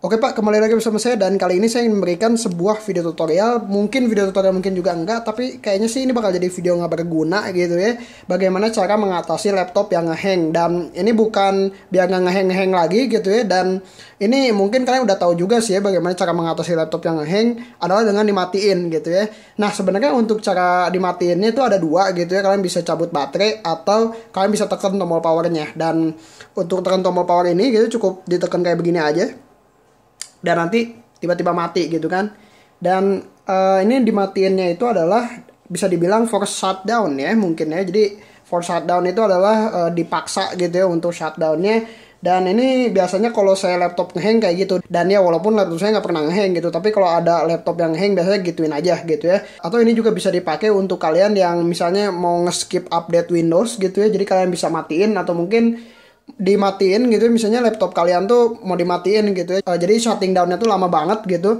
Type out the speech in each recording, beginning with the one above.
Oke Pak, kembali lagi bersama saya dan kali ini saya ingin memberikan sebuah video tutorial. Mungkin video tutorial mungkin juga enggak, tapi kayaknya sih ini bakal jadi video nggak berguna gitu ya. Bagaimana cara mengatasi laptop yang ngehang dan ini bukan biar nggak ngehang-ngehang lagi gitu ya. Dan ini mungkin kalian udah tahu juga sih ya bagaimana cara mengatasi laptop yang ngehang adalah dengan dimatiin gitu ya. Nah sebenarnya untuk cara dimatiinnya itu ada dua gitu ya. Kalian bisa cabut baterai atau kalian bisa tekan tombol powernya. Dan untuk tekan tombol power ini gitu cukup ditekan kayak begini aja dan nanti tiba-tiba mati gitu kan dan uh, ini dimatiinnya itu adalah bisa dibilang force shutdown ya mungkin ya jadi force shutdown itu adalah uh, dipaksa gitu ya untuk shutdownnya dan ini biasanya kalau saya laptop ngehang kayak gitu dan ya walaupun laptop saya nggak pernah ngehang gitu tapi kalau ada laptop yang ngehang biasanya gituin aja gitu ya atau ini juga bisa dipakai untuk kalian yang misalnya mau nge-skip update Windows gitu ya jadi kalian bisa matiin atau mungkin dimatiin gitu misalnya laptop kalian tuh mau dimatiin gitu ya. Eh, jadi shutting downnya tuh lama banget gitu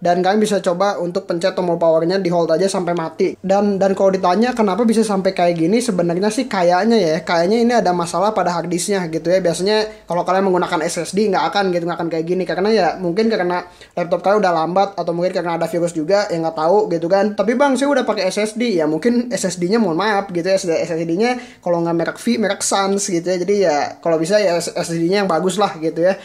dan kalian bisa coba untuk pencet tombol powernya di hold aja sampai mati dan dan kalau ditanya kenapa bisa sampai kayak gini sebenarnya sih kayaknya ya kayaknya ini ada masalah pada harddisknya gitu ya biasanya kalau kalian menggunakan SSD nggak akan gitu nggak akan kayak gini karena ya mungkin karena laptop kalian udah lambat atau mungkin karena ada virus juga yang nggak tahu gitu kan tapi bang saya udah pakai SSD ya mungkin SSD-nya mohon maaf gitu ya SSD-nya kalau nggak merek V merek Sans gitu ya jadi ya kalau bisa ya SSD-nya yang bagus lah gitu ya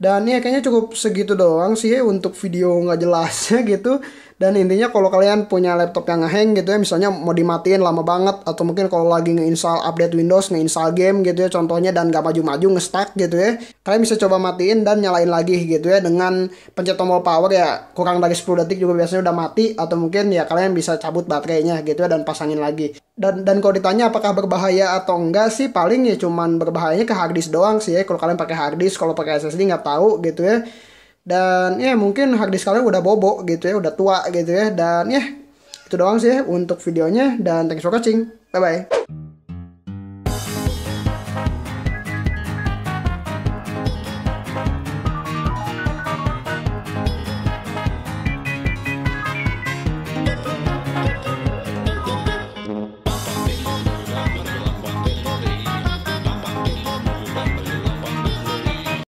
dan ya kayaknya cukup segitu doang sih ya untuk video nggak jelasnya gitu dan intinya kalau kalian punya laptop yang ngehang gitu ya misalnya mau dimatiin lama banget atau mungkin kalau lagi ngeinstall update Windows ngeinstall game gitu ya contohnya dan gak maju-maju nge-stuck gitu ya kalian bisa coba matiin dan nyalain lagi gitu ya dengan pencet tombol power ya kurang dari 10 detik juga biasanya udah mati atau mungkin ya kalian bisa cabut baterainya gitu ya dan pasangin lagi dan dan kalau ditanya apakah berbahaya atau enggak sih paling ya cuman berbahayanya ke harddisk doang sih ya kalau kalian pakai harddisk kalau pakai SSD nggak tahu gitu ya dan ya mungkin disk kalian udah bobo gitu ya udah tua gitu ya dan ya itu doang sih ya untuk videonya dan thanks for watching bye bye